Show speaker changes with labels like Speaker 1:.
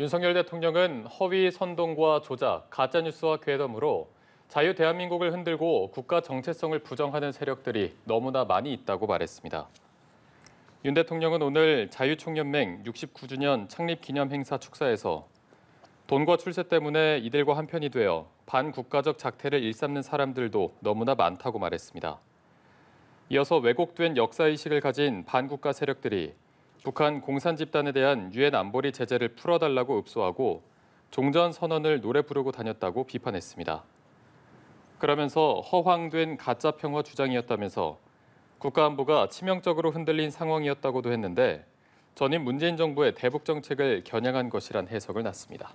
Speaker 1: 윤석열 대통령은 허위 선동과 조작, 가짜뉴스와 괴담으로 자유 대한민국을 흔들고 국가 정체성을 부정하는 세력들이 너무나 많이 있다고 말했습니다. 윤 대통령은 오늘 자유총연맹 69주년 창립기념 행사 축사에서 돈과 출세 때문에 이들과 한편이 되어 반국가적 작태를 일삼는 사람들도 너무나 많다고 말했습니다. 이어서 왜곡된 역사의식을 가진 반국가 세력들이 북한 공산 집단에 대한 유엔 안보리 제재를 풀어달라고 읍소하고 종전 선언을 노래 부르고 다녔다고 비판했습니다. 그러면서 허황된 가짜 평화 주장이었다면서 국가안보가 치명적으로 흔들린 상황이었다고도 했는데 전임 문재인 정부의 대북 정책을 겨냥한 것이란 해석을 났습니다.